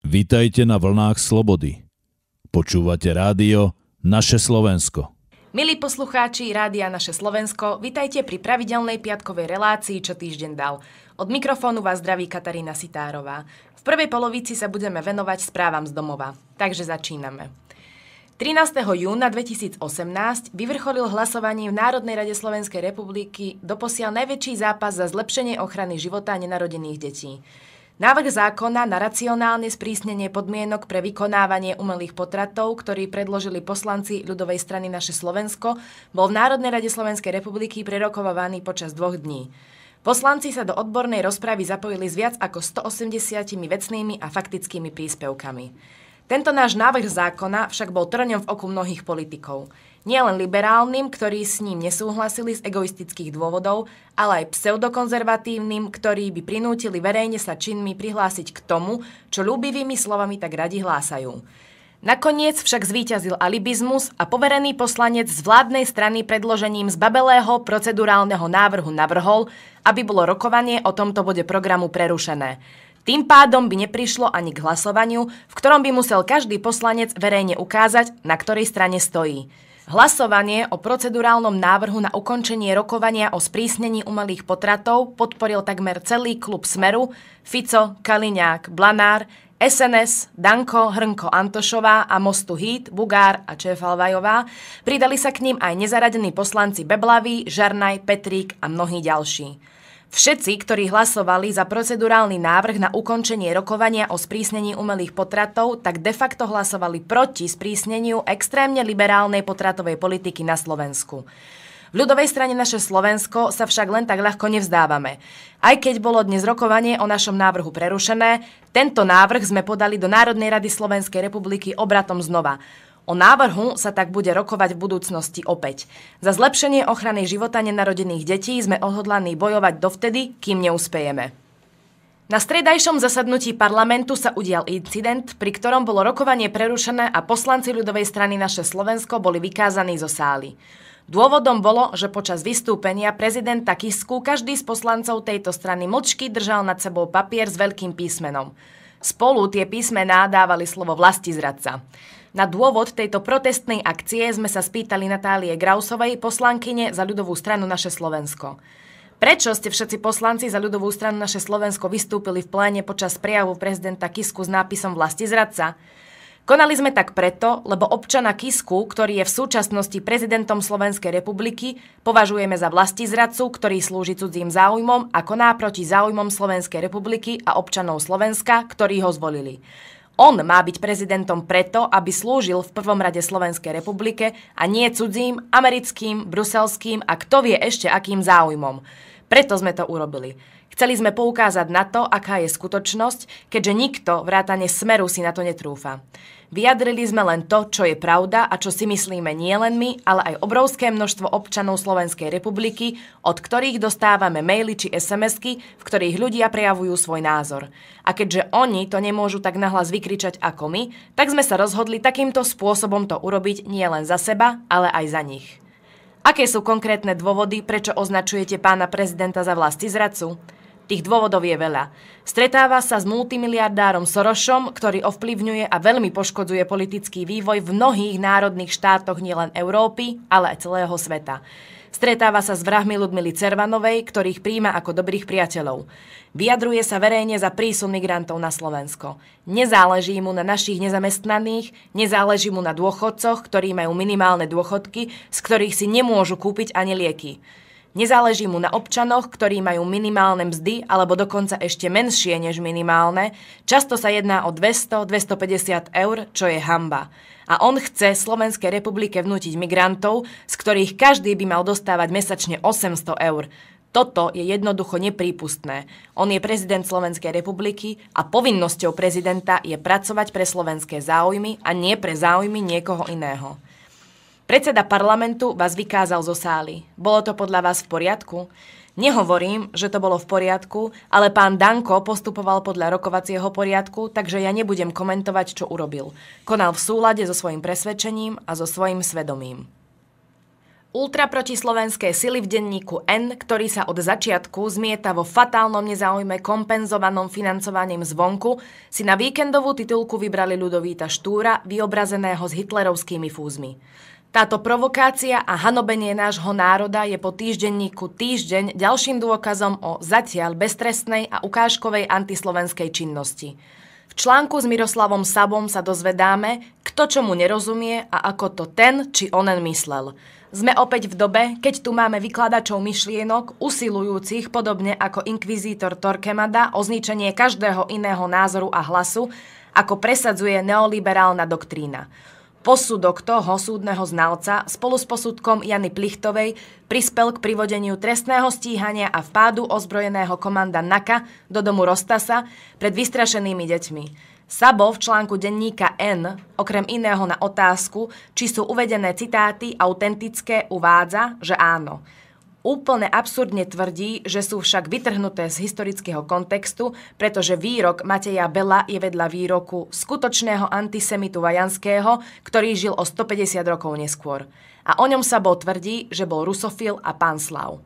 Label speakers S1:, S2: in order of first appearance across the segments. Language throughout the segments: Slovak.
S1: Vítajte na vlnách slobody. Počúvate rádio Naše Slovensko. Milí poslucháči Rádia Naše Slovensko, vitajte pri pravidelnej piatkovej relácii Čo týždeň dal. Od mikrofónu vás zdraví Katarína Sitárová. V prvej polovici sa budeme venovať správam z domova, takže začíname. 13. júna 2018 vyvrcholil hlasovanie v Národnej rade Slovenskej republiky doposiaľ najväčší zápas za zlepšenie ochrany života nenarodených detí. Návrh zákona na racionálne sprísnenie podmienok pre vykonávanie umelých potratov, ktorý predložili poslanci ľudovej strany naše Slovensko, bol v Národnej rade Slovenskej republiky prerokovaný počas dvoch dní. Poslanci sa do odbornej rozpravy zapojili s viac ako 180 vecnými a faktickými príspevkami. Tento náš návrh zákona však bol trňom v oku mnohých politikov. Nielen liberálnym, ktorí s ním nesúhlasili z egoistických dôvodov, ale aj pseudokonzervatívnym, ktorí by prinútili verejne sa činmi prihlásiť k tomu, čo ľúbivými slovami tak radi hlásajú. Nakoniec však zvíťazil alibizmus a poverený poslanec z vládnej strany predložením z babelého procedurálneho návrhu navrhol, aby bolo rokovanie o tomto bode programu prerušené. Tým pádom by neprišlo ani k hlasovaniu, v ktorom by musel každý poslanec verejne ukázať, na ktorej strane stojí. Hlasovanie o procedurálnom návrhu na ukončenie rokovania o sprísnení umelých potratov podporil takmer celý klub Smeru, Fico, Kaliňák, Blanár, SNS, Danko, Hrnko Antošová a Mostu Hít, Bugár a Čefalvajová. Pridali sa k ním aj nezaradení poslanci Beblavy, Žarnaj, Petrík a mnohí ďalší. Všetci, ktorí hlasovali za procedurálny návrh na ukončenie rokovania o sprísnení umelých potratov, tak de facto hlasovali proti sprísneniu extrémne liberálnej potratovej politiky na Slovensku. V ľudovej strane naše Slovensko sa však len tak ľahko nevzdávame. Aj keď bolo dnes rokovanie o našom návrhu prerušené, tento návrh sme podali do Národnej rady Slovenskej republiky obratom znova. O návrhu sa tak bude rokovať v budúcnosti opäť. Za zlepšenie ochrany života nenarodených detí sme odhodlaní bojovať dovtedy, kým neúspejeme. Na stredajšom zasadnutí parlamentu sa udial incident, pri ktorom bolo rokovanie prerušené a poslanci ľudovej strany naše Slovensko boli vykázaní zo sály. Dôvodom bolo, že počas vystúpenia prezidenta Kisku každý z poslancov tejto strany mlčky držal nad sebou papier s veľkým písmenom. Spolu tie písmená dávali slovo vlastizradca. zradca. Na dôvod tejto protestnej akcie sme sa spýtali Natálie Grausovej, poslankyne za ľudovú stranu Naše Slovensko. Prečo ste všetci poslanci za ľudovú stranu naše Slovensko vystúpili v pléne počas prejavu prezidenta Kisku s nápisom vlasti zradca? Konali sme tak preto, lebo občana Kisku, ktorý je v súčasnosti prezidentom Slovenskej republiky, považujeme za vlasti zradcu, ktorý slúži cudzím záujmom a koná proti záujmom Slovenskej republiky a občanov Slovenska, ktorí ho zvolili. On má byť prezidentom preto, aby slúžil v prvom rade Slovenskej republike a nie cudzím, americkým, bruselským a kto vie ešte akým záujmom. Preto sme to urobili. Chceli sme poukázať na to, aká je skutočnosť, keďže nikto vrátane smeru si na to netrúfa. Vyjadrili sme len to, čo je pravda a čo si myslíme nie len my, ale aj obrovské množstvo občanov Slovenskej republiky, od ktorých dostávame maily či sms v ktorých ľudia prejavujú svoj názor. A keďže oni to nemôžu tak nahlas vykričať ako my, tak sme sa rozhodli takýmto spôsobom to urobiť nie len za seba, ale aj za nich. Aké sú konkrétne dôvody, prečo označujete pána prezidenta za vlasti zradcu? Tých dôvodov je veľa. Stretáva sa s multimiliardárom Sorošom, ktorý ovplyvňuje a veľmi poškodzuje politický vývoj v mnohých národných štátoch nielen Európy, ale aj celého sveta. Stretáva sa s vrahmi Ludmily Cervanovej, ktorých príjma ako dobrých priateľov. Vyjadruje sa verejne za prísun migrantov na Slovensko. Nezáleží mu na našich nezamestnaných, nezáleží mu na dôchodcoch, ktorí majú minimálne dôchodky, z ktorých si nemôžu kúpiť ani lieky. Nezáleží mu na občanoch, ktorí majú minimálne mzdy alebo dokonca ešte menšie než minimálne. Často sa jedná o 200-250 eur, čo je hamba. A on chce Slovenskej republike vnútiť migrantov, z ktorých každý by mal dostávať mesačne 800 eur. Toto je jednoducho neprípustné. On je prezident Slovenskej republiky a povinnosťou prezidenta je pracovať pre slovenské záujmy a nie pre záujmy niekoho iného. Predseda parlamentu vás vykázal zo sály. Bolo to podľa vás v poriadku? Nehovorím, že to bolo v poriadku, ale pán Danko postupoval podľa rokovacieho poriadku, takže ja nebudem komentovať, čo urobil. Konal v súlade so svojim presvedčením a so svojim svedomím. Ultra protislovenské sily v denníku N, ktorý sa od začiatku zmieta vo fatálnom nezáujme kompenzovanom financovaním zvonku, si na víkendovú titulku vybrali ľudovíta Štúra, vyobrazeného s hitlerovskými fúzmi. Táto provokácia a hanobenie nášho národa je po týždenníku Týždeň ďalším dôkazom o zatiaľ beztrestnej a ukážkovej antislovenskej činnosti. V článku s Miroslavom Sabom sa dozvedáme, kto čomu nerozumie a ako to ten či onen myslel. Sme opäť v dobe, keď tu máme vykladačov myšlienok, usilujúcich podobne ako inkvizítor Torquemada o zničenie každého iného názoru a hlasu, ako presadzuje neoliberálna doktrína. Posudok toho súdneho znalca spolu s posudkom Jany Plichtovej prispel k privodeniu trestného stíhania a vpádu ozbrojeného komanda Naka do domu Rostasa pred vystrašenými deťmi. Sabo v článku denníka N okrem iného na otázku, či sú uvedené citáty autentické, uvádza, že áno úplne absurdne tvrdí, že sú však vytrhnuté z historického kontextu, pretože výrok Mateja Bela je vedľa výroku skutočného antisemitu Vajanského, ktorý žil o 150 rokov neskôr. A o ňom Sabo tvrdí, že bol rusofil a pánslav.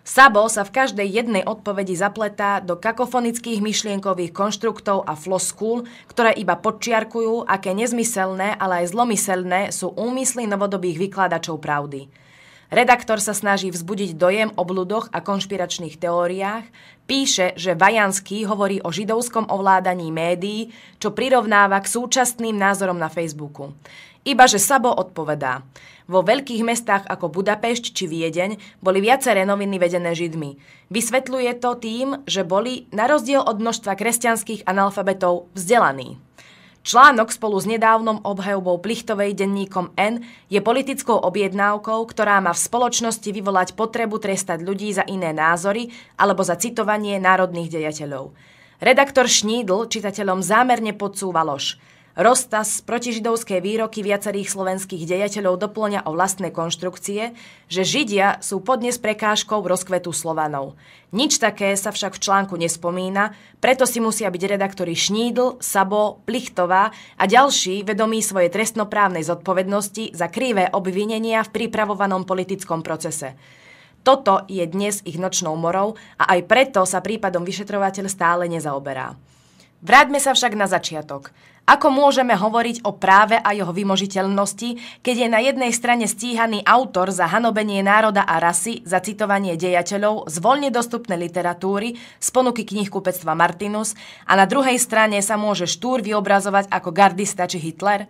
S1: Sabo sa v každej jednej odpovedi zapletá do kakofonických myšlienkových konštruktov a floskúl, ktoré iba podčiarkujú, aké nezmyselné, ale aj zlomyselné sú úmysly novodobých vykladačov pravdy. Redaktor sa snaží vzbudiť dojem o bludoch a konšpiračných teóriách, píše, že Vajanský hovorí o židovskom ovládaní médií, čo prirovnáva k súčasným názorom na Facebooku. Iba že Sabo odpovedá. Vo veľkých mestách ako Budapešť či Viedeň boli viaceré noviny vedené Židmi. Vysvetľuje to tým, že boli, na rozdiel od množstva kresťanských analfabetov, vzdelaní. Článok spolu s nedávnom obhajobou Plichtovej denníkom N je politickou objednávkou, ktorá má v spoločnosti vyvolať potrebu trestať ľudí za iné názory alebo za citovanie národných dejateľov. Redaktor Šnídl čitateľom zámerne podsúva lož – Rostas protižidovské výroky viacerých slovenských dejateľov doplňa o vlastné konštrukcie, že Židia sú podnes prekážkou rozkvetu Slovanov. Nič také sa však v článku nespomína, preto si musia byť redaktori Šnídl, Sabo, Plichtová a ďalší vedomí svoje trestnoprávnej zodpovednosti za krivé obvinenia v pripravovanom politickom procese. Toto je dnes ich nočnou morou a aj preto sa prípadom vyšetrovateľ stále nezaoberá. Vráťme sa však na začiatok. Ako môžeme hovoriť o práve a jeho vymožiteľnosti, keď je na jednej strane stíhaný autor za hanobenie národa a rasy, za citovanie dejateľov z voľne dostupnej literatúry z ponuky knihkupectva Martinus a na druhej strane sa môže štúr vyobrazovať ako gardista či Hitler?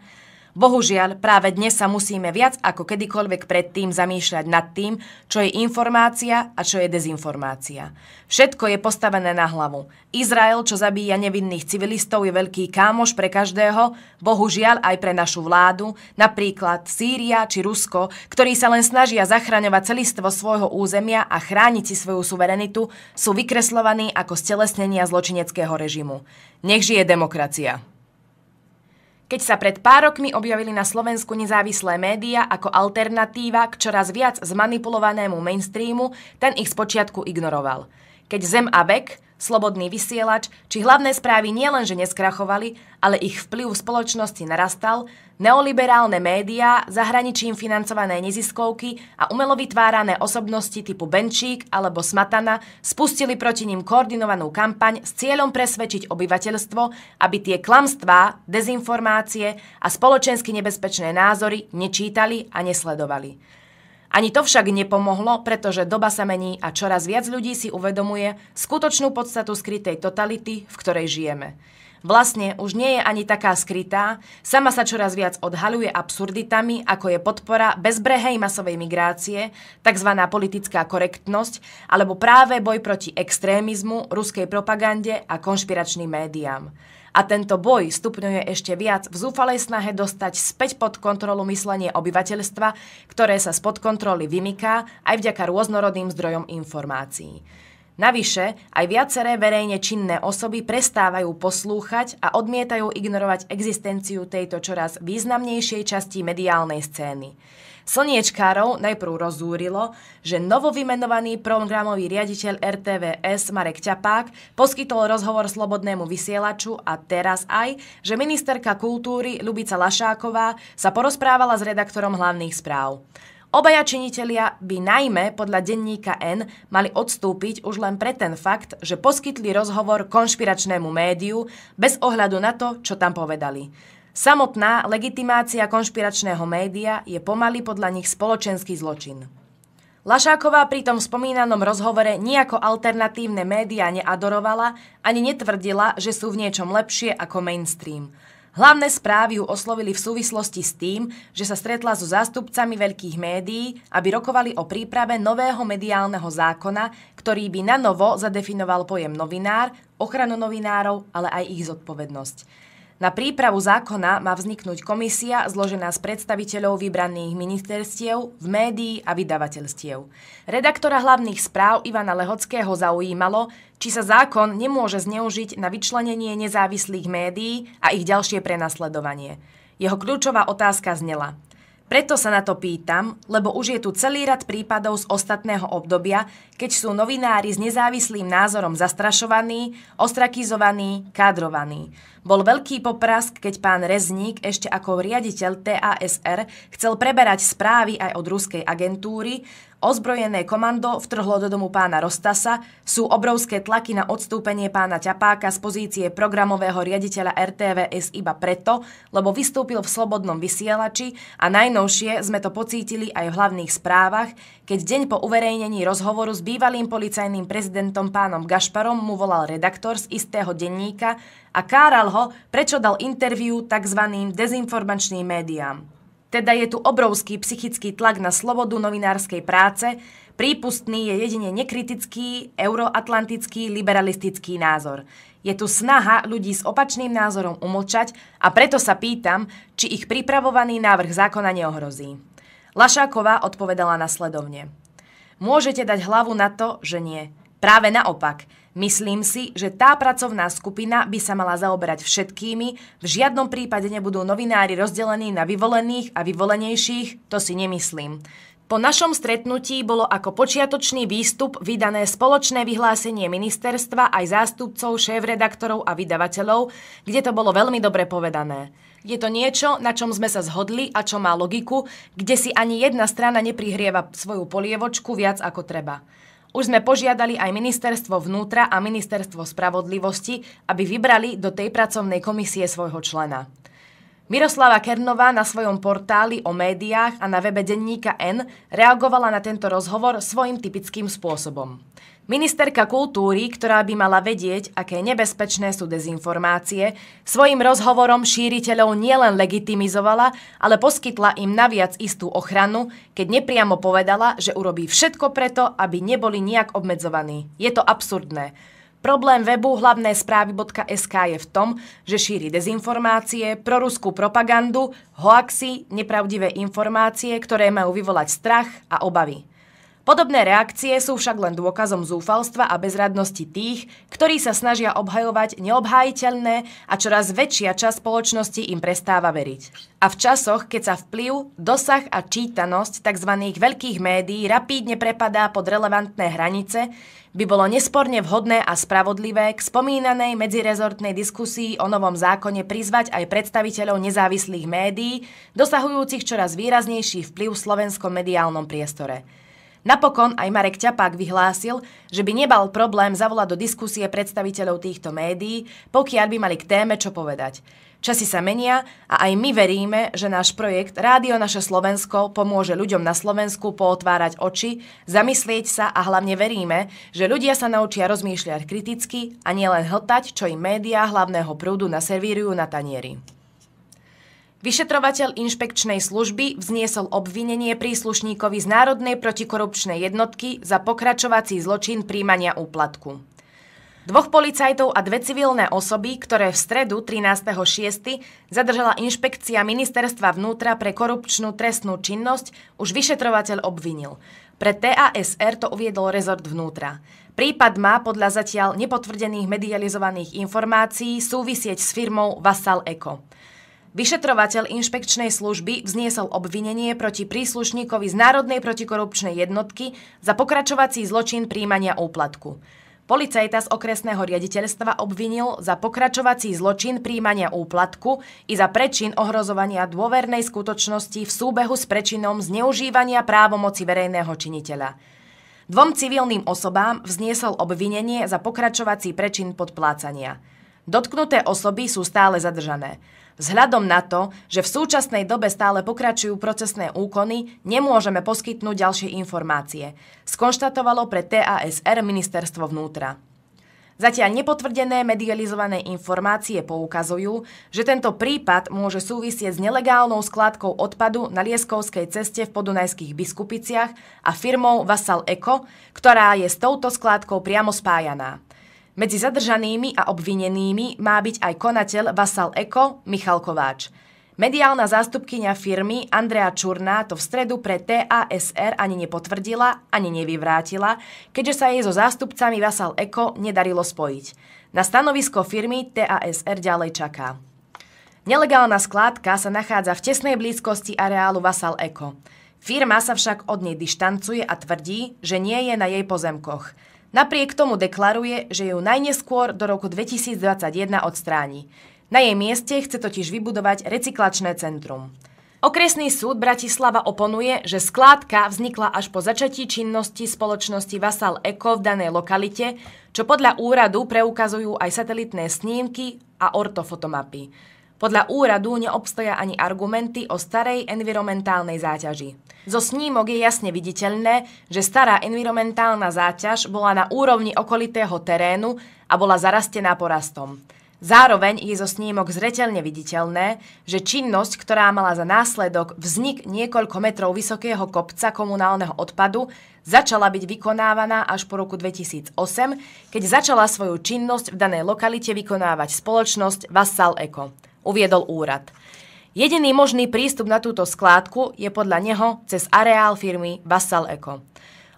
S1: Bohužiaľ, práve dnes sa musíme viac ako kedykoľvek predtým zamýšľať nad tým, čo je informácia a čo je dezinformácia. Všetko je postavené na hlavu. Izrael, čo zabíja nevinných civilistov, je veľký kámoš pre každého, bohužiaľ aj pre našu vládu, napríklad Sýria či Rusko, ktorí sa len snažia zachraňovať celistvo svojho územia a chrániť si svoju suverenitu, sú vykreslovaní ako stelesnenia zločineckého režimu. Nech žije demokracia. Keď sa pred pár rokmi objavili na Slovensku nezávislé médiá ako alternatíva k čoraz viac zmanipulovanému mainstreamu, ten ich spočiatku ignoroval. Keď Zem a Vek, slobodný vysielač či hlavné správy nielenže neskrachovali, ale ich vplyv v spoločnosti narastal, neoliberálne médiá, zahraničím financované neziskovky a umelo vytvárané osobnosti typu Benčík alebo Smatana spustili proti ním koordinovanú kampaň s cieľom presvedčiť obyvateľstvo, aby tie klamstvá, dezinformácie a spoločensky nebezpečné názory nečítali a nesledovali. Ani to však nepomohlo, pretože doba sa mení a čoraz viac ľudí si uvedomuje skutočnú podstatu skrytej totality, v ktorej žijeme. Vlastne už nie je ani taká skrytá, sama sa čoraz viac odhaluje absurditami, ako je podpora bezbrehej masovej migrácie, tzv. politická korektnosť, alebo práve boj proti extrémizmu, ruskej propagande a konšpiračným médiám. A tento boj stupňuje ešte viac v zúfalej snahe dostať späť pod kontrolu myslenie obyvateľstva, ktoré sa spod kontroly vymyká aj vďaka rôznorodným zdrojom informácií. Navyše, aj viaceré verejne činné osoby prestávajú poslúchať a odmietajú ignorovať existenciu tejto čoraz významnejšej časti mediálnej scény. Slniečkárov najprv rozúrilo, že novovymenovaný programový riaditeľ RTVS Marek Ťapák poskytol rozhovor slobodnému vysielaču a teraz aj, že ministerka kultúry Lubica Lašáková sa porozprávala s redaktorom hlavných správ. Obaja činitelia by najmä podľa denníka N mali odstúpiť už len pre ten fakt, že poskytli rozhovor konšpiračnému médiu bez ohľadu na to, čo tam povedali. Samotná legitimácia konšpiračného média je pomaly podľa nich spoločenský zločin. Lašáková pri tom spomínanom rozhovore nejako alternatívne médiá neadorovala ani netvrdila, že sú v niečom lepšie ako mainstream. Hlavné správy ju oslovili v súvislosti s tým, že sa stretla so zástupcami veľkých médií, aby rokovali o príprave nového mediálneho zákona, ktorý by na novo zadefinoval pojem novinár, ochranu novinárov, ale aj ich zodpovednosť. Na prípravu zákona má vzniknúť komisia zložená z predstaviteľov vybraných ministerstiev, v médií a vydavateľstiev. Redaktora hlavných správ Ivana Lehockého zaujímalo, či sa zákon nemôže zneužiť na vyčlenenie nezávislých médií a ich ďalšie prenasledovanie. Jeho kľúčová otázka znela – preto sa na to pýtam, lebo už je tu celý rad prípadov z ostatného obdobia, keď sú novinári s nezávislým názorom zastrašovaní, ostrakizovaní, kádrovaní. Bol veľký poprask, keď pán Rezník ešte ako riaditeľ TASR chcel preberať správy aj od ruskej agentúry, Ozbrojené komando vtrhlo do domu pána Rostasa, sú obrovské tlaky na odstúpenie pána Ťapáka z pozície programového riaditeľa RTVS iba preto, lebo vystúpil v slobodnom vysielači a najnovšie sme to pocítili aj v hlavných správach, keď deň po uverejnení rozhovoru s bývalým policajným prezidentom pánom Gašparom mu volal redaktor z istého denníka a káral ho, prečo dal interviu tzv. dezinformačným médiám. Teda je tu obrovský psychický tlak na slobodu novinárskej práce, prípustný je jedine nekritický, euroatlantický, liberalistický názor. Je tu snaha ľudí s opačným názorom umlčať a preto sa pýtam, či ich pripravovaný návrh zákona neohrozí. Lašáková odpovedala nasledovne. Môžete dať hlavu na to, že nie. Práve naopak – Myslím si, že tá pracovná skupina by sa mala zaoberať všetkými, v žiadnom prípade nebudú novinári rozdelení na vyvolených a vyvolenejších, to si nemyslím. Po našom stretnutí bolo ako počiatočný výstup vydané spoločné vyhlásenie ministerstva aj zástupcov, šéf-redaktorov a vydavateľov, kde to bolo veľmi dobre povedané. Je to niečo, na čom sme sa zhodli a čo má logiku, kde si ani jedna strana neprihrieva svoju polievočku viac ako treba. Už sme požiadali aj ministerstvo vnútra a ministerstvo spravodlivosti, aby vybrali do tej pracovnej komisie svojho člena. Miroslava Kernová na svojom portáli o médiách a na webe denníka N reagovala na tento rozhovor svojim typickým spôsobom. Ministerka kultúry, ktorá by mala vedieť, aké nebezpečné sú dezinformácie, svojim rozhovorom šíriteľov nielen legitimizovala, ale poskytla im naviac istú ochranu, keď nepriamo povedala, že urobí všetko preto, aby neboli nejak obmedzovaní. Je to absurdné. Problém webu hlavné správy.sk je v tom, že šíri dezinformácie, proruskú propagandu, hoaxy, nepravdivé informácie, ktoré majú vyvolať strach a obavy. Podobné reakcie sú však len dôkazom zúfalstva a bezradnosti tých, ktorí sa snažia obhajovať neobhajiteľné a čoraz väčšia časť spoločnosti im prestáva veriť. A v časoch, keď sa vplyv, dosah a čítanosť tzv. veľkých médií rapídne prepadá pod relevantné hranice, by bolo nesporne vhodné a spravodlivé k spomínanej medzirezortnej diskusii o novom zákone prizvať aj predstaviteľov nezávislých médií, dosahujúcich čoraz výraznejší vplyv v slovenskom mediálnom priestore. Napokon aj Marek Ťapák vyhlásil, že by nebal problém zavolať do diskusie predstaviteľov týchto médií, pokiaľ by mali k téme čo povedať. Časy sa menia a aj my veríme, že náš projekt Rádio naše Slovensko pomôže ľuďom na Slovensku pootvárať oči, zamyslieť sa a hlavne veríme, že ľudia sa naučia rozmýšľať kriticky a nielen hltať, čo im médiá hlavného prúdu naservírujú na tanieri. Vyšetrovateľ inšpekčnej služby vzniesol obvinenie príslušníkovi z Národnej protikorupčnej jednotky za pokračovací zločin príjmania úplatku. Dvoch policajtov a dve civilné osoby, ktoré v stredu 13.6. zadržala inšpekcia Ministerstva vnútra pre korupčnú trestnú činnosť, už vyšetrovateľ obvinil. Pre TASR to uviedol rezort vnútra. Prípad má podľa zatiaľ nepotvrdených medializovaných informácií súvisieť s firmou Vassal Eco. Vyšetrovateľ inšpekčnej služby vzniesol obvinenie proti príslušníkovi z Národnej protikorupčnej jednotky za pokračovací zločin príjmania úplatku. Policajta z okresného riaditeľstva obvinil za pokračovací zločin príjmania úplatku i za prečin ohrozovania dôvernej skutočnosti v súbehu s prečinom zneužívania právomoci verejného činiteľa. Dvom civilným osobám vzniesol obvinenie za pokračovací prečin podplácania. Dotknuté osoby sú stále zadržané. Vzhľadom na to, že v súčasnej dobe stále pokračujú procesné úkony, nemôžeme poskytnúť ďalšie informácie, skonštatovalo pre TASR ministerstvo vnútra. Zatiaľ nepotvrdené medializované informácie poukazujú, že tento prípad môže súvisieť s nelegálnou skládkou odpadu na Lieskovskej ceste v podunajských biskupiciach a firmou Vassal Eco, ktorá je s touto skládkou priamo spájaná. Medzi zadržanými a obvinenými má byť aj konateľ Vasal Eko Michal Kováč. Mediálna zástupkynia firmy Andrea Čurná to v stredu pre TASR ani nepotvrdila, ani nevyvrátila, keďže sa jej so zástupcami Vasal Eko nedarilo spojiť. Na stanovisko firmy TASR ďalej čaká. Nelegálna skládka sa nachádza v tesnej blízkosti areálu Vasal Eko. Firma sa však od nej dištancuje a tvrdí, že nie je na jej pozemkoch. Napriek tomu deklaruje, že ju najneskôr do roku 2021 odstráni. Na jej mieste chce totiž vybudovať recyklačné centrum. Okresný súd Bratislava oponuje, že skládka vznikla až po začatí činnosti spoločnosti Vasal Eko v danej lokalite, čo podľa úradu preukazujú aj satelitné snímky a ortofotomapy. Podľa úradu neobstoja ani argumenty o starej environmentálnej záťaži. Zo snímok je jasne viditeľné, že stará environmentálna záťaž bola na úrovni okolitého terénu a bola zarastená porastom. Zároveň je zo snímok zreteľne viditeľné, že činnosť, ktorá mala za následok vznik niekoľko metrov vysokého kopca komunálneho odpadu, začala byť vykonávaná až po roku 2008, keď začala svoju činnosť v danej lokalite vykonávať spoločnosť Vassal Eco uviedol úrad. Jediný možný prístup na túto skládku je podľa neho cez areál firmy Vassal Eco.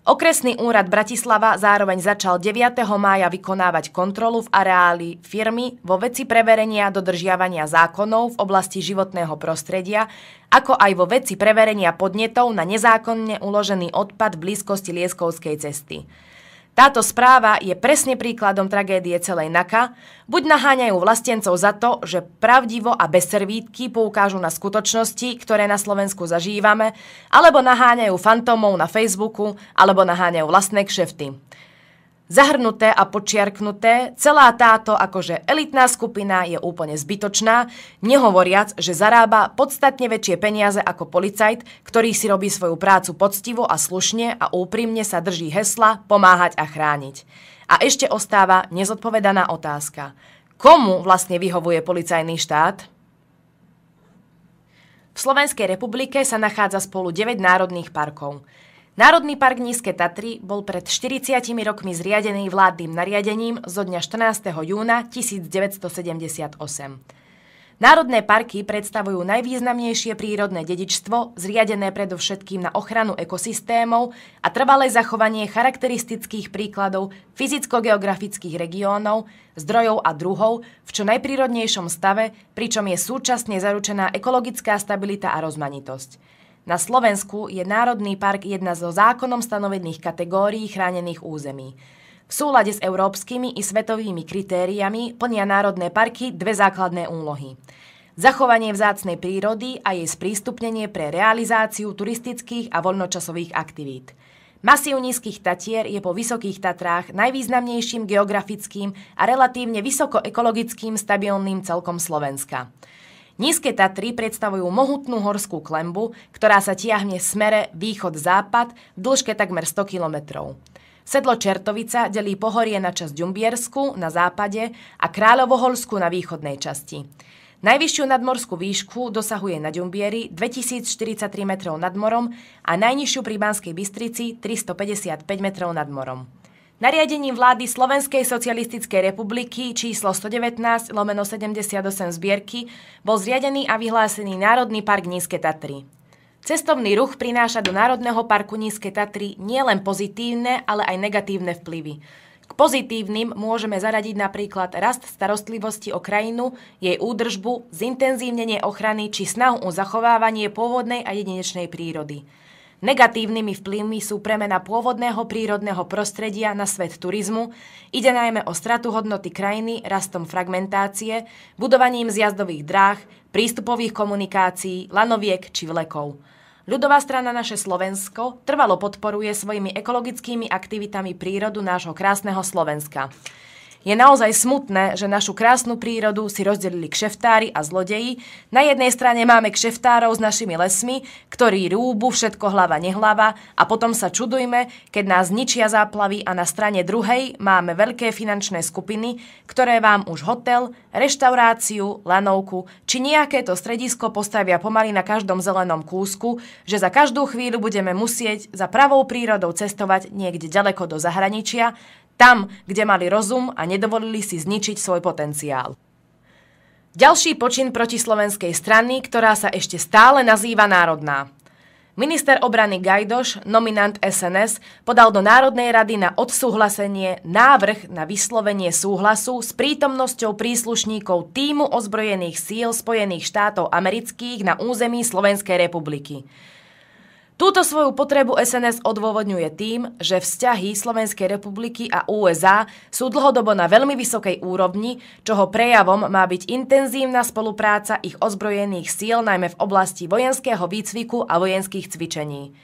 S1: Okresný úrad Bratislava zároveň začal 9. mája vykonávať kontrolu v areáli firmy vo veci preverenia dodržiavania zákonov v oblasti životného prostredia, ako aj vo veci preverenia podnetov na nezákonne uložený odpad v blízkosti Lieskovskej cesty. Táto správa je presne príkladom tragédie celej NAKA. Buď naháňajú vlastencov za to, že pravdivo a bez servítky poukážu na skutočnosti, ktoré na Slovensku zažívame, alebo naháňajú fantómov na Facebooku, alebo naháňajú vlastné kšefty zahrnuté a počiarknuté, celá táto akože elitná skupina je úplne zbytočná, nehovoriac, že zarába podstatne väčšie peniaze ako policajt, ktorý si robí svoju prácu poctivo a slušne a úprimne sa drží hesla pomáhať a chrániť. A ešte ostáva nezodpovedaná otázka. Komu vlastne vyhovuje policajný štát? V Slovenskej republike sa nachádza spolu 9 národných parkov. Národný park Nízke Tatry bol pred 40 rokmi zriadený vládnym nariadením zo dňa 14. júna 1978. Národné parky predstavujú najvýznamnejšie prírodné dedičstvo, zriadené predovšetkým na ochranu ekosystémov a trvalé zachovanie charakteristických príkladov fyzicko-geografických regiónov, zdrojov a druhov v čo najprírodnejšom stave, pričom je súčasne zaručená ekologická stabilita a rozmanitosť. Na Slovensku je Národný park jedna zo zákonom stanovených kategórií chránených území. V súlade s európskymi i svetovými kritériami plnia národné parky dve základné úlohy. Zachovanie vzácnej prírody a jej sprístupnenie pre realizáciu turistických a voľnočasových aktivít. Masív nízkych Tatier je po Vysokých Tatrách najvýznamnejším geografickým a relatívne vysokoekologickým stabilným celkom Slovenska. Nízke Tatry predstavujú mohutnú horskú klembu, ktorá sa tiahne v smere východ-západ v dĺžke takmer 100 kilometrov. Sedlo Čertovica delí pohorie na časť Ďumbiersku na západe a Kráľovoholsku na východnej časti. Najvyššiu nadmorskú výšku dosahuje na Ďumbieri 2043 metrov nad morom a najnižšiu pri Banskej Bystrici 355 metrov nad morom. Nariadením vlády Slovenskej socialistickej republiky číslo 119 lomeno 78 zbierky bol zriadený a vyhlásený Národný park Nízke Tatry. Cestovný ruch prináša do Národného parku Nízke Tatry nielen pozitívne, ale aj negatívne vplyvy. K pozitívnym môžeme zaradiť napríklad rast starostlivosti o krajinu, jej údržbu, zintenzívnenie ochrany či snahu o zachovávanie pôvodnej a jedinečnej prírody. Negatívnymi vplyvmi sú premena pôvodného prírodného prostredia na svet turizmu, ide najmä o stratu hodnoty krajiny rastom fragmentácie, budovaním zjazdových dráh, prístupových komunikácií, lanoviek či vlekov. Ľudová strana Naše Slovensko trvalo podporuje svojimi ekologickými aktivitami prírodu nášho krásneho Slovenska. Je naozaj smutné, že našu krásnu prírodu si rozdelili kšeftári a zlodeji. Na jednej strane máme kšeftárov s našimi lesmi, ktorí rúbu všetko hlava nehlava a potom sa čudujme, keď nás ničia záplavy a na strane druhej máme veľké finančné skupiny, ktoré vám už hotel, reštauráciu, lanovku či nejaké to stredisko postavia pomaly na každom zelenom kúsku, že za každú chvíľu budeme musieť za pravou prírodou cestovať niekde ďaleko do zahraničia, tam, kde mali rozum a nedovolili si zničiť svoj potenciál. Ďalší počin proti slovenskej strany, ktorá sa ešte stále nazýva Národná. Minister obrany Gajdoš, nominant SNS, podal do Národnej rady na odsúhlasenie návrh na vyslovenie súhlasu s prítomnosťou príslušníkov týmu ozbrojených síl Spojených štátov amerických na území Slovenskej republiky. Túto svoju potrebu SNS odôvodňuje tým, že vzťahy Slovenskej republiky a USA sú dlhodobo na veľmi vysokej úrovni, čoho prejavom má byť intenzívna spolupráca ich ozbrojených síl najmä v oblasti vojenského výcviku a vojenských cvičení.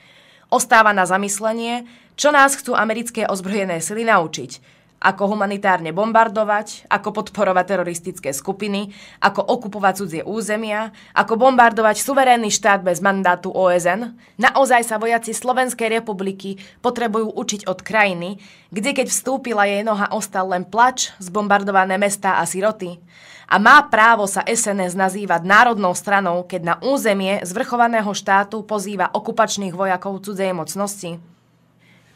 S1: Ostáva na zamyslenie, čo nás chcú americké ozbrojené sily naučiť – ako humanitárne bombardovať, ako podporovať teroristické skupiny, ako okupovať cudzie územia, ako bombardovať suverénny štát bez mandátu OSN, naozaj sa vojaci Slovenskej republiky potrebujú učiť od krajiny, kde keď vstúpila jej noha ostal len plač, zbombardované mestá a siroty. A má právo sa SNS nazývať národnou stranou, keď na územie zvrchovaného štátu pozýva okupačných vojakov cudzej mocnosti.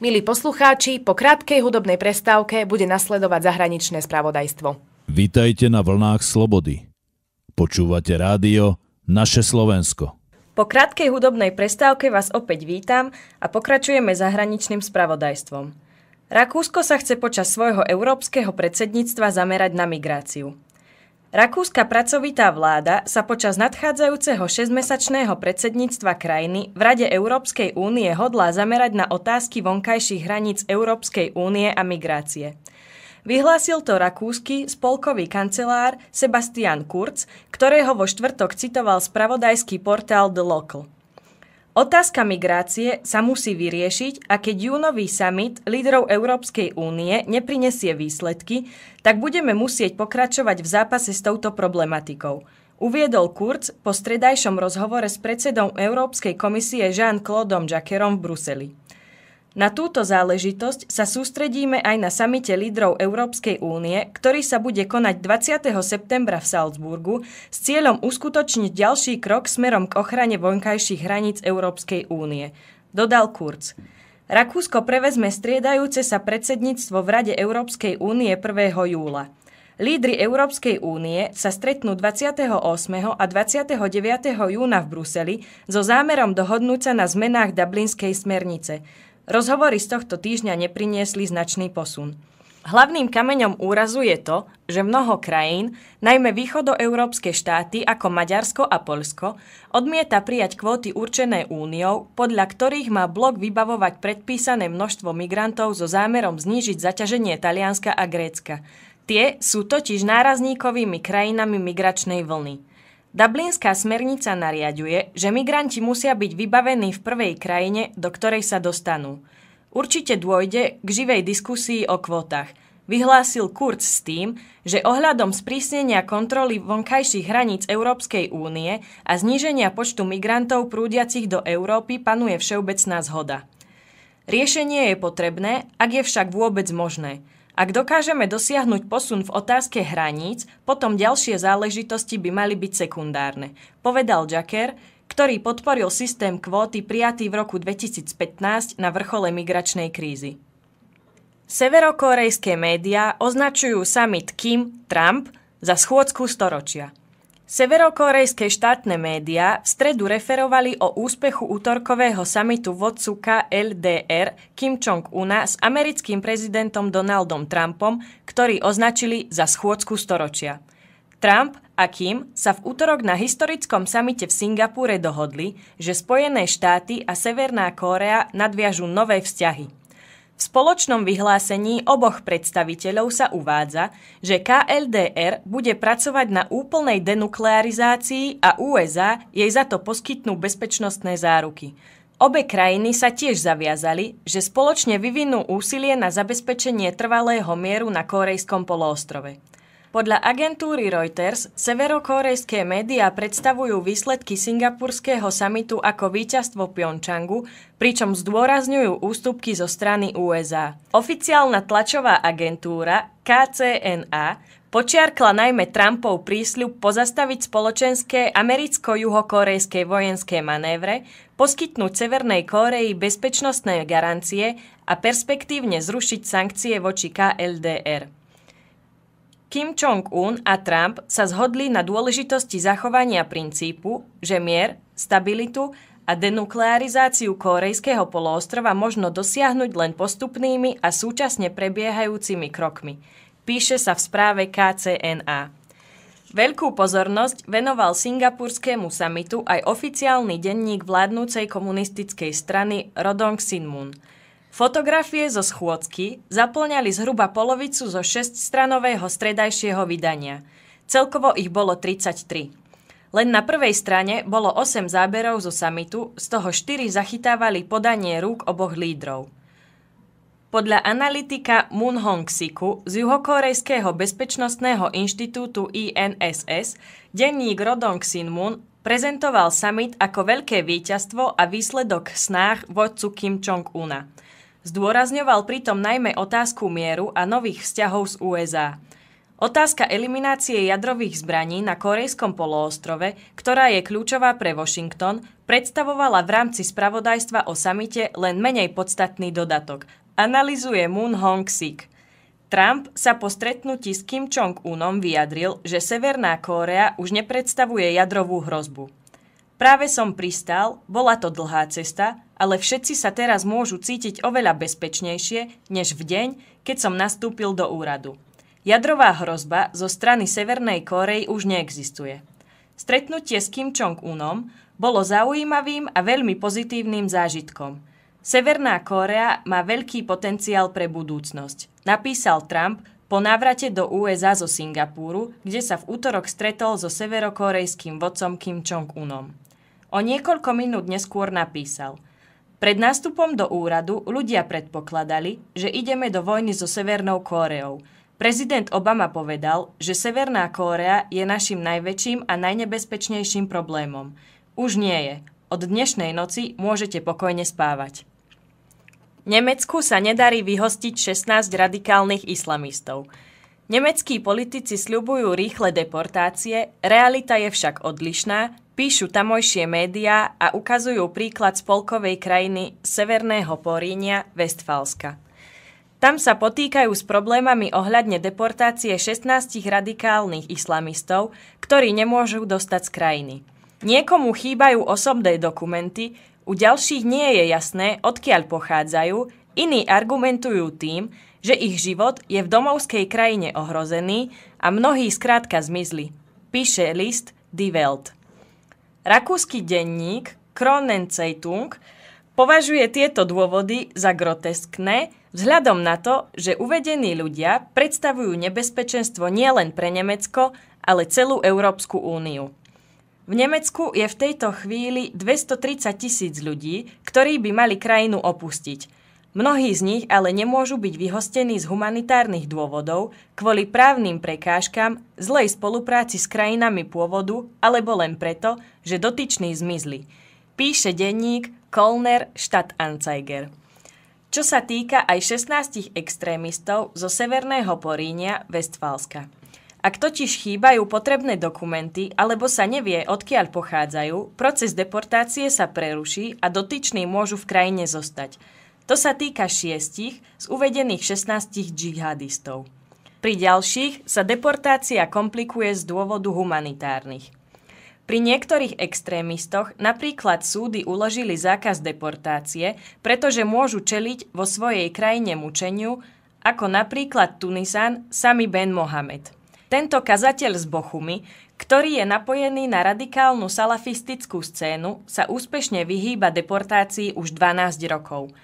S1: Milí poslucháči, po krátkej hudobnej prestávke bude nasledovať zahraničné spravodajstvo. Vítajte na vlnách slobody. Počúvate rádio Naše Slovensko.
S2: Po krátkej hudobnej prestávke vás opäť vítam a pokračujeme zahraničným spravodajstvom. Rakúsko sa chce počas svojho európskeho predsedníctva zamerať na migráciu. Rakúska pracovitá vláda sa počas nadchádzajúceho 6-mesačného predsedníctva krajiny v Rade Európskej únie hodlá zamerať na otázky vonkajších hraníc Európskej únie a migrácie. Vyhlásil to rakúsky spolkový kancelár Sebastian Kurz, ktorého vo štvrtok citoval spravodajský portál The Local. Otázka migrácie sa musí vyriešiť a keď júnový summit lídrov Európskej únie neprinesie výsledky, tak budeme musieť pokračovať v zápase s touto problematikou. Uviedol Kurz po stredajšom rozhovore s predsedom Európskej komisie Jean-Claude Junckerom v Bruseli. Na túto záležitosť sa sústredíme aj na samite lídrov Európskej únie, ktorý sa bude konať 20. septembra v Salzburgu s cieľom uskutočniť ďalší krok smerom k ochrane vonkajších hraníc Európskej únie, dodal Kurz. Rakúsko prevezme striedajúce sa predsedníctvo v Rade Európskej únie 1. júla. Lídry Európskej únie sa stretnú 28. a 29. júna v Bruseli so zámerom dohodnúť sa na zmenách Dublinskej smernice. Rozhovory z tohto týždňa nepriniesli značný posun. Hlavným kameňom úrazu je to, že mnoho krajín, najmä východoeurópske štáty ako Maďarsko a Polsko, odmieta prijať kvóty určené úniou, podľa ktorých má blok vybavovať predpísané množstvo migrantov so zámerom znížiť zaťaženie Talianska a Grécka. Tie sú totiž nárazníkovými krajinami migračnej vlny. Dublinská smernica nariaduje, že migranti musia byť vybavení v prvej krajine, do ktorej sa dostanú. Určite dôjde k živej diskusii o kvotách, vyhlásil Kurz s tým, že ohľadom sprísnenia kontroly vonkajších hraníc Európskej únie a zníženia počtu migrantov prúdiacich do Európy panuje všeobecná zhoda. Riešenie je potrebné, ak je však vôbec možné – ak dokážeme dosiahnuť posun v otázke hraníc, potom ďalšie záležitosti by mali byť sekundárne, povedal Jacker, ktorý podporil systém kvóty prijatý v roku 2015 na vrchole migračnej krízy. Severokorejské médiá označujú summit Kim Trump za schôdzku storočia – Severokorejské štátne médiá v stredu referovali o úspechu útorkového samitu vodcu KLDR Kim Jong-una s americkým prezidentom Donaldom Trumpom, ktorý označili za schôdzku storočia. Trump a Kim sa v útorok na historickom samite v Singapúre dohodli, že Spojené štáty a Severná Kórea nadviažú nové vzťahy – v spoločnom vyhlásení oboch predstaviteľov sa uvádza, že KLDR bude pracovať na úplnej denuklearizácii a USA jej za to poskytnú bezpečnostné záruky. Obe krajiny sa tiež zaviazali, že spoločne vyvinú úsilie na zabezpečenie trvalého mieru na Korejskom poloostrove. Podľa agentúry Reuters severokorejské médiá predstavujú výsledky singapurského samitu ako víťazstvo Pjončangu, pričom zdôrazňujú ústupky zo strany USA. Oficiálna tlačová agentúra KCNA počiarkla najmä Trumpov prísľub pozastaviť spoločenské americko-juhokorejské vojenské manévre, poskytnúť Severnej Kóreji bezpečnostné garancie a perspektívne zrušiť sankcie voči KLDR. Kim Jong-un a Trump sa zhodli na dôležitosti zachovania princípu, že mier, stabilitu a denuklearizáciu korejského poloostrova možno dosiahnuť len postupnými a súčasne prebiehajúcimi krokmi. Píše sa v správe KCNA. Veľkú pozornosť venoval singapurskému samitu aj oficiálny denník vládnúcej komunistickej strany Rodong Sinmun – Fotografie zo schôdzky zaplňali zhruba polovicu zo šeststranového stredajšieho vydania. Celkovo ich bolo 33. Len na prvej strane bolo 8 záberov zo samitu, z toho 4 zachytávali podanie rúk oboch lídrov. Podľa analytika Moon Hong Siku z juhokorejského bezpečnostného inštitútu INSS, denník Rodong Moon prezentoval summit ako veľké víťazstvo a výsledok snách vodcu Kim Jong-una – Zdôrazňoval pritom najmä otázku mieru a nových vzťahov z USA. Otázka eliminácie jadrových zbraní na Korejskom poloostrove, ktorá je kľúčová pre Washington, predstavovala v rámci spravodajstva o samite len menej podstatný dodatok, analizuje Moon Hong-sik. Trump sa po stretnutí s Kim Jong-unom vyjadril, že Severná Kórea už nepredstavuje jadrovú hrozbu. Práve som pristal, bola to dlhá cesta, ale všetci sa teraz môžu cítiť oveľa bezpečnejšie než v deň, keď som nastúpil do úradu. Jadrová hrozba zo strany Severnej Kórey už neexistuje. Stretnutie s Kim Jong-unom bolo zaujímavým a veľmi pozitívnym zážitkom. Severná Kórea má veľký potenciál pre budúcnosť, napísal Trump po návrate do USA zo Singapúru, kde sa v útorok stretol so severokorejským vodcom Kim Jong-unom. O niekoľko minút neskôr napísal – pred nástupom do úradu ľudia predpokladali, že ideme do vojny so Severnou Kóreou. Prezident Obama povedal, že Severná Kórea je našim najväčším a najnebezpečnejším problémom. Už nie je. Od dnešnej noci môžete pokojne spávať. Nemecku sa nedarí vyhostiť 16 radikálnych islamistov – Nemeckí politici sľubujú rýchle deportácie, realita je však odlišná, píšu tamojšie médiá a ukazujú príklad spolkovej krajiny Severného Porínia, Vestfalska. Tam sa potýkajú s problémami ohľadne deportácie 16 radikálnych islamistov, ktorí nemôžu dostať z krajiny. Niekomu chýbajú osobné dokumenty, u ďalších nie je jasné, odkiaľ pochádzajú, iní argumentujú tým, že ich život je v domovskej krajine ohrozený a mnohí skrátka zmizli. Píše list Die Welt. Rakúsky denník Kronen Zeitung považuje tieto dôvody za groteskné vzhľadom na to, že uvedení ľudia predstavujú nebezpečenstvo nielen pre Nemecko, ale celú Európsku úniu. V Nemecku je v tejto chvíli 230 tisíc ľudí, ktorí by mali krajinu opustiť – Mnohí z nich ale nemôžu byť vyhostení z humanitárnych dôvodov kvôli právnym prekážkam, zlej spolupráci s krajinami pôvodu alebo len preto, že dotyční zmizli. Píše denník Kolner Anzeiger. Čo sa týka aj 16 extrémistov zo severného Porínia, Westfalska. Ak totiž chýbajú potrebné dokumenty alebo sa nevie, odkiaľ pochádzajú, proces deportácie sa preruší a dotyční môžu v krajine zostať. To sa týka šiestich z uvedených 16 džihadistov. Pri ďalších sa deportácia komplikuje z dôvodu humanitárnych. Pri niektorých extrémistoch napríklad súdy uložili zákaz deportácie, pretože môžu čeliť vo svojej krajine mučeniu, ako napríklad Tunisán Sami Ben Mohamed. Tento kazateľ z Bochumy, ktorý je napojený na radikálnu salafistickú scénu, sa úspešne vyhýba deportácii už 12 rokov –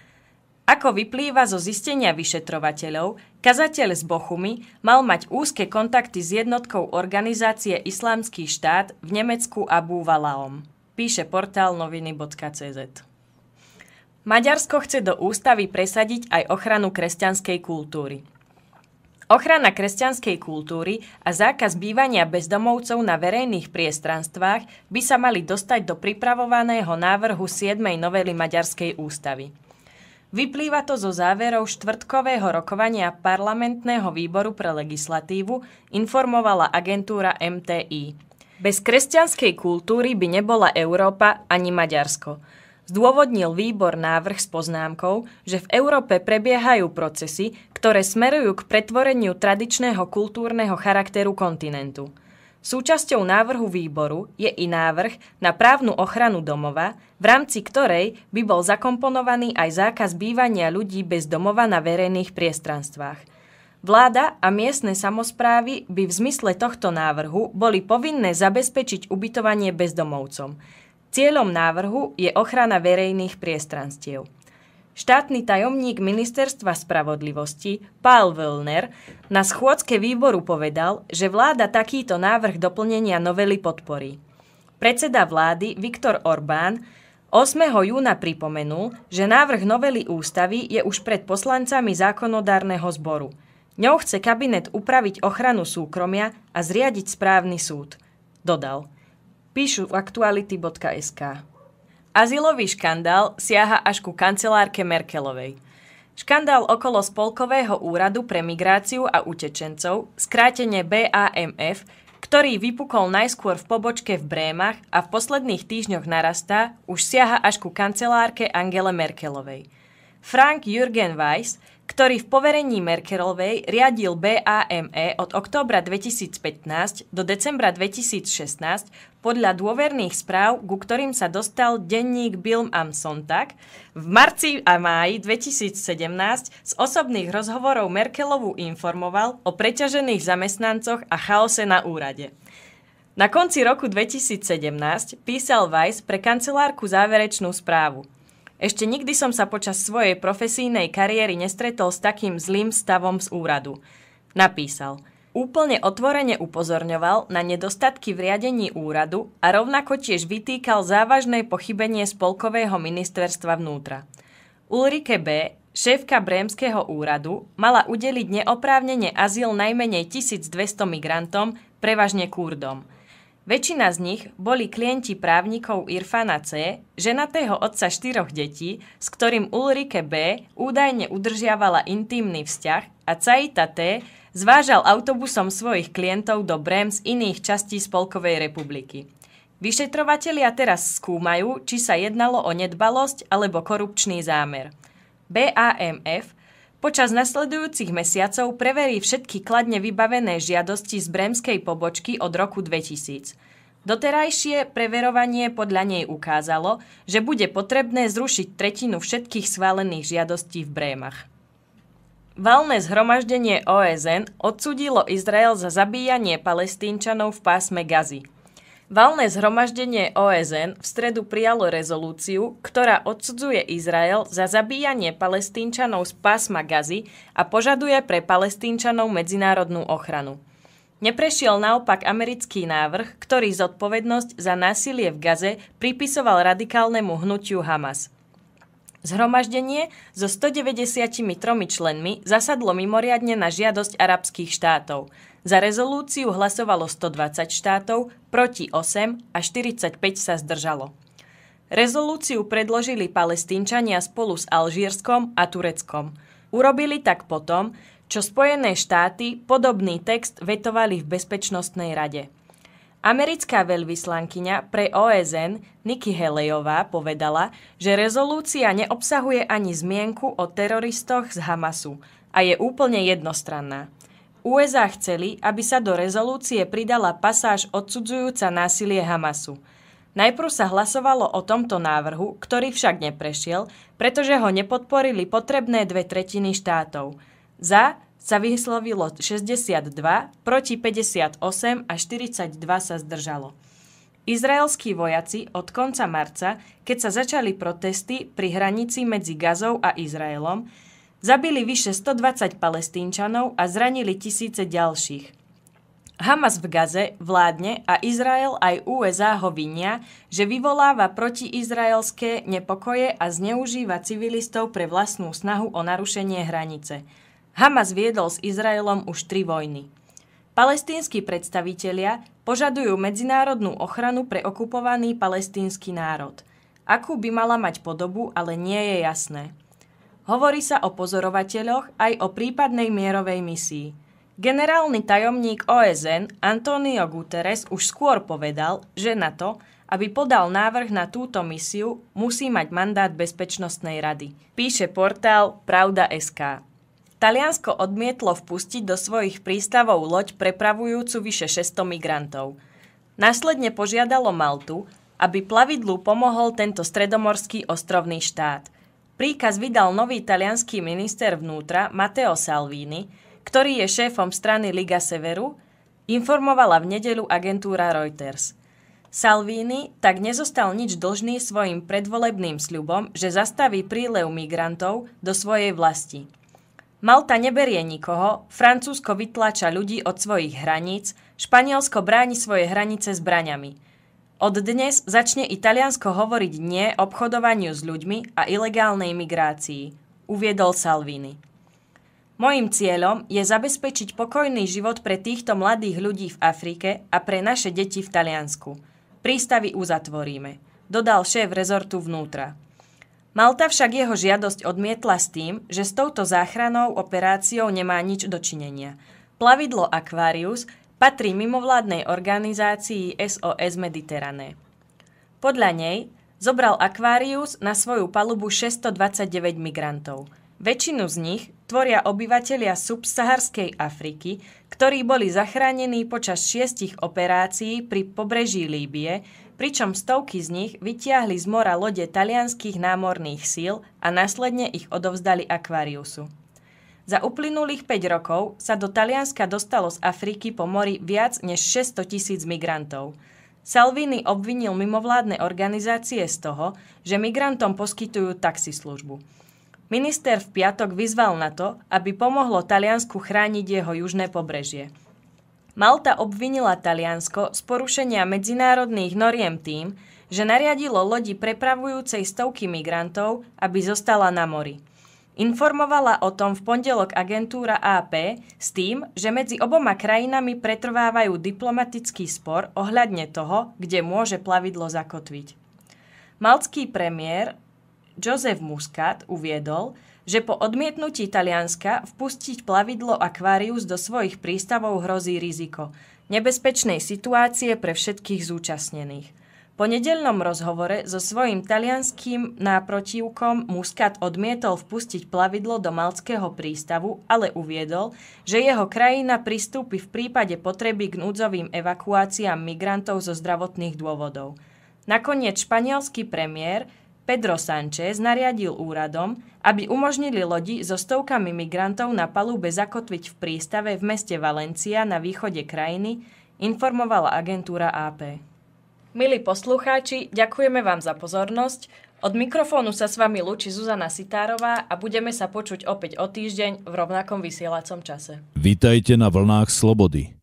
S2: ako vyplýva zo zistenia vyšetrovateľov, kazateľ z Bochumy mal mať úzke kontakty s jednotkou organizácie Islamský štát v Nemecku a Búvalaom, píše portál noviny.cz. Maďarsko chce do ústavy presadiť aj ochranu kresťanskej kultúry. Ochrana kresťanskej kultúry a zákaz bývania bezdomovcov na verejných priestranstvách by sa mali dostať do pripravovaného návrhu 7. novely Maďarskej ústavy. Vyplýva to zo záverov štvrtkového rokovania parlamentného výboru pre legislatívu, informovala agentúra MTI. Bez kresťanskej kultúry by nebola Európa ani Maďarsko. Zdôvodnil výbor návrh s poznámkou, že v Európe prebiehajú procesy, ktoré smerujú k pretvoreniu tradičného kultúrneho charakteru kontinentu. Súčasťou návrhu výboru je i návrh na právnu ochranu domova, v rámci ktorej by bol zakomponovaný aj zákaz bývania ľudí bez domova na verejných priestranstvách. Vláda a miestne samozprávy by v zmysle tohto návrhu boli povinné zabezpečiť ubytovanie bezdomovcom. Cieľom návrhu je ochrana verejných priestranstiev. Štátny tajomník Ministerstva spravodlivosti Pál Völner na schôdzke výboru povedal, že vláda takýto návrh doplnenia novely podporí. Predseda vlády Viktor Orbán 8. júna pripomenul, že návrh novely ústavy je už pred poslancami zákonodárneho zboru. Ňou chce kabinet upraviť ochranu súkromia a zriadiť správny súd. Dodal. Píšu v aktuality.sk. Azylový škandál siaha až ku kancelárke Merkelovej. Škandál okolo Spolkového úradu pre migráciu a utečencov, skrátenie BAMF, ktorý vypukol najskôr v pobočke v Brémach a v posledných týždňoch narastá, už siaha až ku kancelárke Angele Merkelovej. Frank Jürgen Weiss, ktorý v poverení Merkelovej riadil BAME od októbra 2015 do decembra 2016 podľa dôverných správ, ku ktorým sa dostal denník Bill am Sonntag, v marci a máji 2017 z osobných rozhovorov Merkelovu informoval o preťažených zamestnancoch a chaose na úrade. Na konci roku 2017 písal Weiss pre kancelárku záverečnú správu – ešte nikdy som sa počas svojej profesijnej kariéry nestretol s takým zlým stavom z úradu. Napísal – úplne otvorene upozorňoval na nedostatky v riadení úradu a rovnako tiež vytýkal závažné pochybenie spolkového ministerstva vnútra. Ulrike B., šéfka Brémskeho úradu, mala udeliť neoprávnene azyl najmenej 1200 migrantom, prevažne Kurdom – Väčšina z nich boli klienti právnikov Irfana C., ženatého otca štyroch detí, s ktorým Ulrike B. údajne udržiavala intimný vzťah a Caita T. zvážal autobusom svojich klientov do Brem z iných častí Spolkovej republiky. Vyšetrovatelia teraz skúmajú, či sa jednalo o nedbalosť alebo korupčný zámer. BAMF Počas nasledujúcich mesiacov preverí všetky kladne vybavené žiadosti z bremskej pobočky od roku 2000. Doterajšie preverovanie podľa nej ukázalo, že bude potrebné zrušiť tretinu všetkých schválených žiadostí v Brémach. Valné zhromaždenie OSN odsudilo Izrael za zabíjanie palestínčanov v pásme Gazi. Valné zhromaždenie OSN v stredu prijalo rezolúciu, ktorá odsudzuje Izrael za zabíjanie palestínčanov z pásma Gazy a požaduje pre palestínčanov medzinárodnú ochranu. Neprešiel naopak americký návrh, ktorý zodpovednosť za násilie v Gaze pripisoval radikálnemu hnutiu Hamas. Zhromaždenie so 193 členmi zasadlo mimoriadne na žiadosť arabských štátov. Za rezolúciu hlasovalo 120 štátov, proti 8 a 45 sa zdržalo. Rezolúciu predložili palestínčania spolu s Alžírskom a Tureckom. Urobili tak potom, čo Spojené štáty podobný text vetovali v Bezpečnostnej rade. Americká veľvyslankyňa pre OSN Nikki Helejová povedala, že rezolúcia neobsahuje ani zmienku o teroristoch z Hamasu a je úplne jednostranná. USA chceli, aby sa do rezolúcie pridala pasáž odsudzujúca násilie Hamasu. Najprv sa hlasovalo o tomto návrhu, ktorý však neprešiel, pretože ho nepodporili potrebné dve tretiny štátov. Za sa vyslovilo 62, proti 58 a 42 sa zdržalo. Izraelskí vojaci od konca marca, keď sa začali protesty pri hranici medzi Gazou a Izraelom, Zabili vyše 120 palestínčanov a zranili tisíce ďalších. Hamas v Gaze vládne a Izrael aj USA ho vinia, že vyvoláva protiizraelské nepokoje a zneužíva civilistov pre vlastnú snahu o narušenie hranice. Hamas viedol s Izraelom už tri vojny. Palestínsky predstavitelia požadujú medzinárodnú ochranu pre okupovaný palestínsky národ. Akú by mala mať podobu, ale nie je jasné. Hovorí sa o pozorovateľoch aj o prípadnej mierovej misii. Generálny tajomník OSN Antonio Guterres už skôr povedal, že na to, aby podal návrh na túto misiu, musí mať mandát Bezpečnostnej rady. Píše portál Pravda.sk. Taliansko odmietlo vpustiť do svojich prístavov loď prepravujúcu vyše 600 migrantov. Následne požiadalo Maltu, aby plavidlu pomohol tento stredomorský ostrovný štát – Príkaz vydal nový talianský minister vnútra Matteo Salvini, ktorý je šéfom strany Liga Severu, informovala v nedeľu agentúra Reuters. Salvini tak nezostal nič dlžný svojim predvolebným sľubom, že zastaví prílev migrantov do svojej vlasti. Malta neberie nikoho, Francúzsko vytláča ľudí od svojich hraníc, Španielsko bráni svoje hranice zbraňami – od dnes začne Italiansko hovoriť nie obchodovaniu s ľuďmi a ilegálnej migrácii, uviedol Salvini. Mojím cieľom je zabezpečiť pokojný život pre týchto mladých ľudí v Afrike a pre naše deti v Taliansku. Prístavy uzatvoríme, dodal šéf rezortu vnútra. Malta však jeho žiadosť odmietla s tým, že s touto záchranou operáciou nemá nič dočinenia. Plavidlo Aquarius Patrí mimovládnej organizácii SOS Mediterrané. Podľa nej zobral Aquarius na svoju palubu 629 migrantov. Väčšinu z nich tvoria obyvatelia subsaharskej Afriky, ktorí boli zachránení počas šiestich operácií pri pobreží Líbie, pričom stovky z nich vytiahli z mora lode talianských námorných síl a následne ich odovzdali Aquariusu. Za uplynulých 5 rokov sa do Talianska dostalo z Afriky po mori viac než 600 tisíc migrantov. Salvini obvinil mimovládne organizácie z toho, že migrantom poskytujú taxislužbu. Minister v piatok vyzval na to, aby pomohlo Taliansku chrániť jeho južné pobrežie. Malta obvinila Taliansko z porušenia medzinárodných noriem tým, že nariadilo lodi prepravujúcej stovky migrantov, aby zostala na mori. Informovala o tom v pondelok agentúra AP s tým, že medzi oboma krajinami pretrvávajú diplomatický spor ohľadne toho, kde môže plavidlo zakotviť. Malcký premiér Joseph Muscat uviedol, že po odmietnutí Talianska vpustiť plavidlo Aquarius do svojich prístavov hrozí riziko nebezpečnej situácie pre všetkých zúčastnených. Po nedelnom rozhovore so svojím talianským náprotivkom Muscat odmietol vpustiť plavidlo do malckého prístavu, ale uviedol, že jeho krajina pristúpi v prípade potreby k núdzovým evakuáciám migrantov zo zdravotných dôvodov. Nakoniec španielský premiér Pedro Sánchez nariadil úradom, aby umožnili lodi so stovkami migrantov na palube zakotviť v prístave v meste Valencia na východe krajiny, informovala agentúra AP. Milí poslucháči, ďakujeme vám za pozornosť. Od mikrofónu sa s vami lúči Zuzana Sitárová a budeme sa počuť opäť o týždeň v rovnakom vysielacom čase.
S1: Vítajte na vlnách slobody.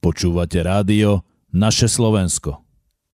S1: Počúvate rádio Naše Slovensko.